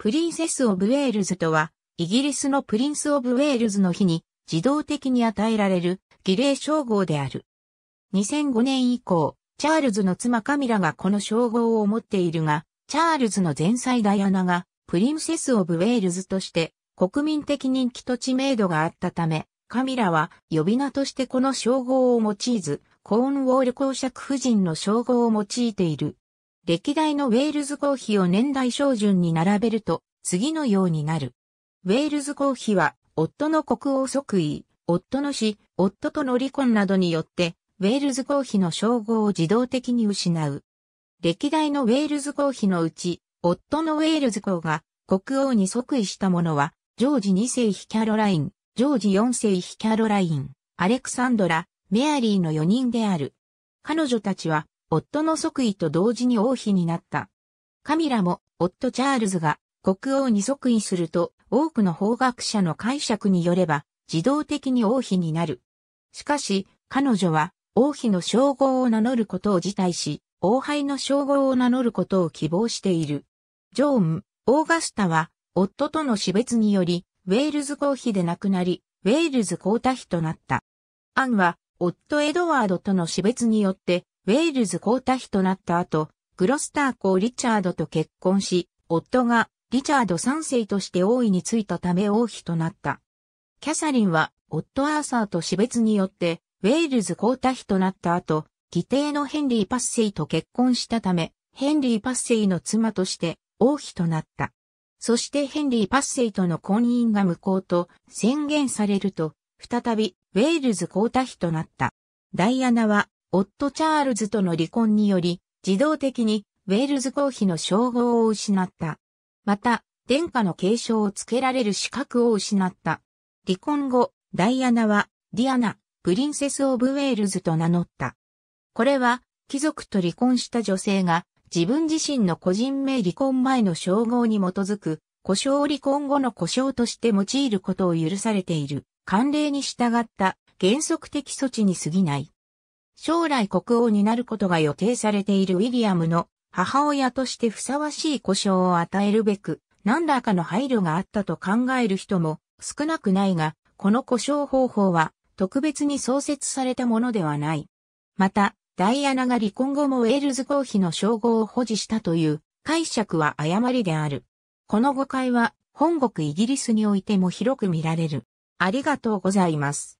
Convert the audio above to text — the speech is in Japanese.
プリンセス・オブ・ウェールズとは、イギリスのプリンス・オブ・ウェールズの日に自動的に与えられる儀礼称号である。2005年以降、チャールズの妻カミラがこの称号を持っているが、チャールズの前妻ダイアナがプリンセス・オブ・ウェールズとして国民的人気と知名度があったため、カミラは呼び名としてこの称号を用いず、コーンウォール公爵夫人の称号を用いている。歴代のウェールズ公妃を年代照準に並べると、次のようになる。ウェールズ公妃は、夫の国王即位、夫の死、夫との離婚などによって、ウェールズ公妃の称号を自動的に失う。歴代のウェールズ公妃のうち、夫のウェールズ公が国王に即位したものは、ジョージ2世ヒキャロライン、ジョージ4世ヒキャロライン、アレクサンドラ、メアリーの4人である。彼女たちは夫の即位と同時に王妃になった。カミラも夫チャールズが国王に即位すると多くの法学者の解釈によれば自動的に王妃になる。しかし彼女は王妃の称号を名乗ることを辞退し、王妃の称号を名乗ることを希望している。ジョーン、オーガスタは夫との死別によりウェールズ公妃で亡くなり、ウェールズ皇太妃となった。アンは夫エドワードとの死別によってウェールズ皇太子となった後、グロスター公リチャードと結婚し、夫がリチャード3世として王位に就いたため王妃となった。キャサリンは夫アーサーと死別によって、ウェールズ皇太子となった後、義弟のヘンリー・パッセイと結婚したため、ヘンリー・パッセイの妻として王妃となった。そしてヘンリー・パッセイとの婚姻が無効と宣言されると、再びウェールズ皇太子となった。ダイアナは夫チャールズとの離婚により、自動的にウェールズ公妃の称号を失った。また、殿下の継承をつけられる資格を失った。離婚後、ダイアナは、ディアナ、プリンセス・オブ・ウェールズと名乗った。これは、貴族と離婚した女性が、自分自身の個人名離婚前の称号に基づく、故障離婚後の故障として用いることを許されている、慣例に従った原則的措置に過ぎない。将来国王になることが予定されているウィリアムの母親としてふさわしい故障を与えるべく何らかの配慮があったと考える人も少なくないが、この故障方法は特別に創設されたものではない。また、ダイアナが離婚後もウェールズ公妃の称号を保持したという解釈は誤りである。この誤解は本国イギリスにおいても広く見られる。ありがとうございます。